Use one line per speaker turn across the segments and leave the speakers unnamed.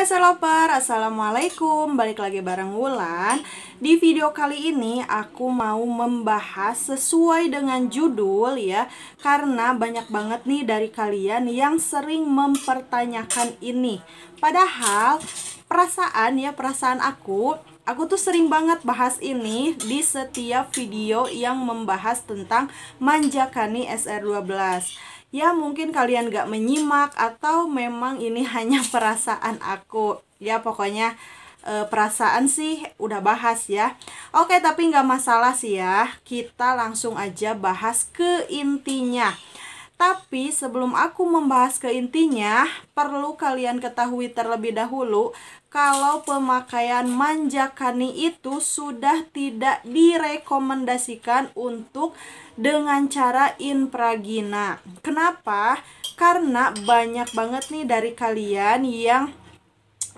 Eseloper, Assalamualaikum Balik lagi bareng Wulan Di video kali ini aku mau membahas sesuai dengan judul ya Karena banyak banget nih dari kalian yang sering mempertanyakan ini Padahal perasaan ya, perasaan aku Aku tuh sering banget bahas ini di setiap video yang membahas tentang Manjakani SR12 ya mungkin kalian gak menyimak atau memang ini hanya perasaan aku ya pokoknya e, perasaan sih udah bahas ya oke tapi nggak masalah sih ya kita langsung aja bahas ke intinya tapi sebelum aku membahas ke intinya, perlu kalian ketahui terlebih dahulu kalau pemakaian manjakani itu sudah tidak direkomendasikan untuk dengan cara infragina. Kenapa? Karena banyak banget nih dari kalian yang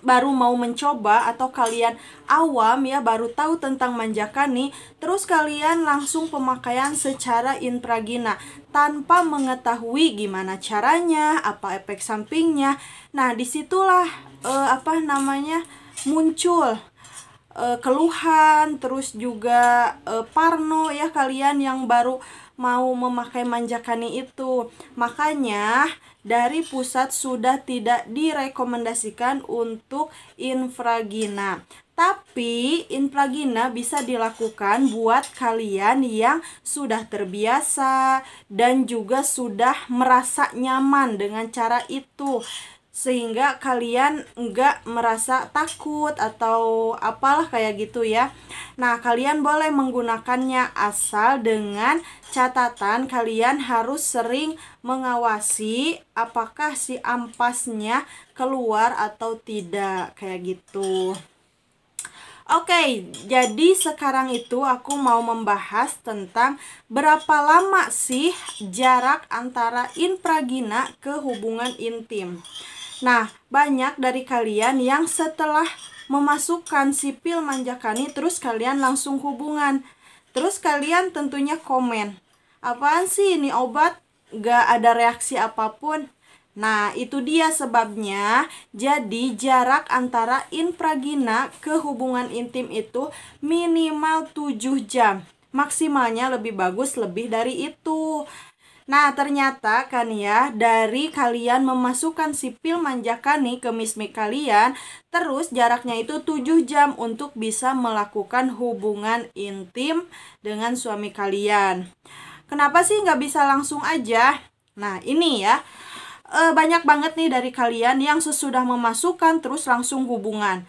baru mau mencoba atau kalian awam ya baru tahu tentang manjakani terus kalian langsung pemakaian secara intragina tanpa mengetahui gimana caranya, apa efek sampingnya. Nah, disitulah eh, apa namanya muncul eh, keluhan, terus juga eh, parno ya kalian yang baru mau memakai manjakani itu. Makanya dari pusat sudah tidak direkomendasikan untuk infragina. Tapi infragina bisa dilakukan buat kalian yang sudah terbiasa dan juga sudah merasa nyaman dengan cara itu sehingga kalian nggak merasa takut atau apalah kayak gitu ya. Nah, kalian boleh menggunakannya asal dengan catatan kalian harus sering mengawasi apakah si ampasnya keluar atau tidak kayak gitu. Oke, jadi sekarang itu aku mau membahas tentang berapa lama sih jarak antara infragina ke hubungan intim. Nah, banyak dari kalian yang setelah memasukkan sipil manjakani terus kalian langsung hubungan. Terus kalian tentunya komen. Apaan sih ini obat? Gak ada reaksi apapun. Nah, itu dia sebabnya. Jadi, jarak antara infragina ke hubungan intim itu minimal 7 jam. Maksimalnya lebih bagus lebih dari itu. Nah, ternyata kan ya, dari kalian memasukkan sipil nih ke mismik kalian, terus jaraknya itu 7 jam untuk bisa melakukan hubungan intim dengan suami kalian. Kenapa sih nggak bisa langsung aja? Nah, ini ya. E, banyak banget nih dari kalian yang sesudah memasukkan terus langsung hubungan.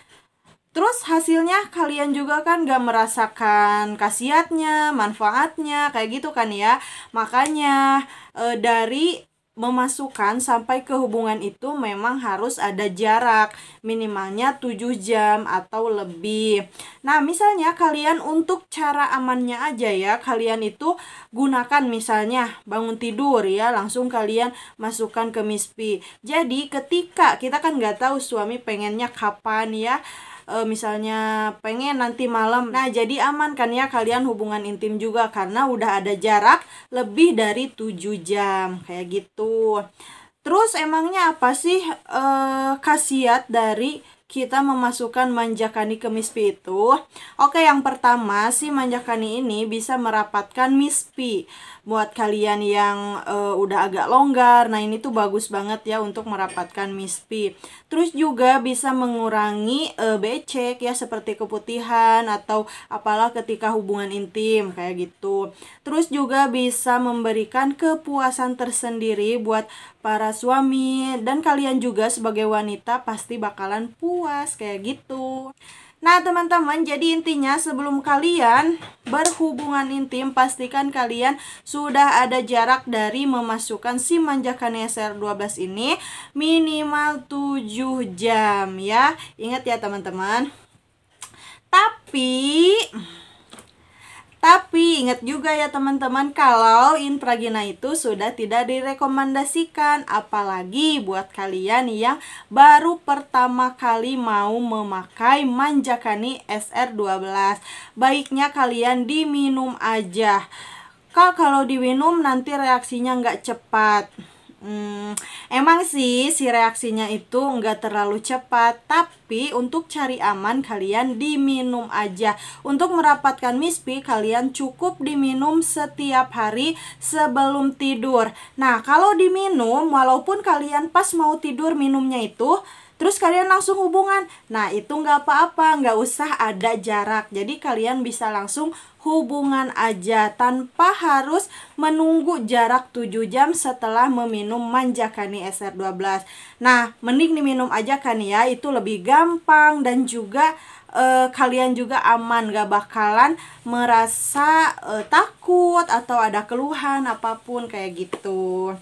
Terus hasilnya kalian juga kan gak merasakan khasiatnya, manfaatnya, kayak gitu kan ya. Makanya e, dari memasukkan sampai ke hubungan itu memang harus ada jarak minimalnya 7 jam atau lebih. Nah, misalnya kalian untuk cara amannya aja ya, kalian itu gunakan misalnya bangun tidur ya, langsung kalian masukkan ke mispi. Jadi, ketika kita kan gak tahu suami pengennya kapan ya, e, misalnya pengen nanti malam. Nah, jadi aman kan ya kalian hubungan intim juga karena udah ada jarak lebih dari 7 jam kayak gitu. Terus emangnya apa sih e, khasiat dari kita memasukkan manjakani ke mispi itu? Oke, yang pertama si manjakani ini bisa merapatkan mispi. Buat kalian yang e, udah agak longgar, nah ini tuh bagus banget ya untuk merapatkan mispi. Terus juga bisa mengurangi e, becek ya seperti keputihan atau apalah ketika hubungan intim kayak gitu. Terus juga bisa memberikan kepuasan tersendiri buat para suami dan kalian juga sebagai wanita pasti bakalan puas kayak gitu. Nah, teman-teman, jadi intinya sebelum kalian berhubungan intim, pastikan kalian sudah ada jarak dari memasukkan si manjakan SR12 ini minimal 7 jam ya. Ingat ya, teman-teman. Tapi tapi ingat juga ya teman-teman kalau intragina itu sudah tidak direkomendasikan apalagi buat kalian yang baru pertama kali mau memakai Manjakani SR12. Baiknya kalian diminum aja. Kak kalau diminum nanti reaksinya nggak cepat. Hmm, emang sih si reaksinya itu nggak terlalu cepat, tapi untuk cari aman kalian diminum aja. Untuk merapatkan mispi kalian cukup diminum setiap hari sebelum tidur. Nah, kalau diminum walaupun kalian pas mau tidur minumnya itu terus kalian langsung hubungan nah itu nggak apa-apa nggak usah ada jarak jadi kalian bisa langsung hubungan aja tanpa harus menunggu jarak 7 jam setelah meminum manjakani SR12 nah mending diminum aja kan ya itu lebih gampang dan juga eh, kalian juga aman gak bakalan merasa eh, takut atau ada keluhan apapun kayak gitu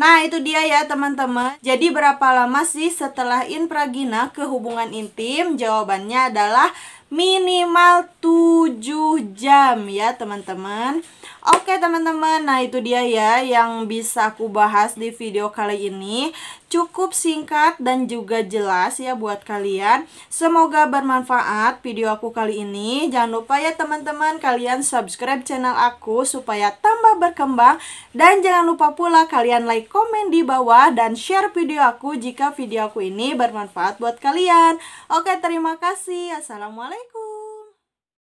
Nah, itu dia ya teman-teman. Jadi berapa lama sih setelah infragina ke hubungan intim? Jawabannya adalah minimal 7 jam ya teman-teman Oke teman-teman, nah itu dia ya yang bisa aku bahas di video kali ini Cukup singkat dan juga jelas ya buat kalian Semoga bermanfaat video aku kali ini Jangan lupa ya teman-teman kalian subscribe channel aku supaya tambah berkembang Dan jangan lupa pula kalian like, komen di bawah dan share video aku jika video aku ini bermanfaat buat kalian Oke terima kasih, Assalamualaikum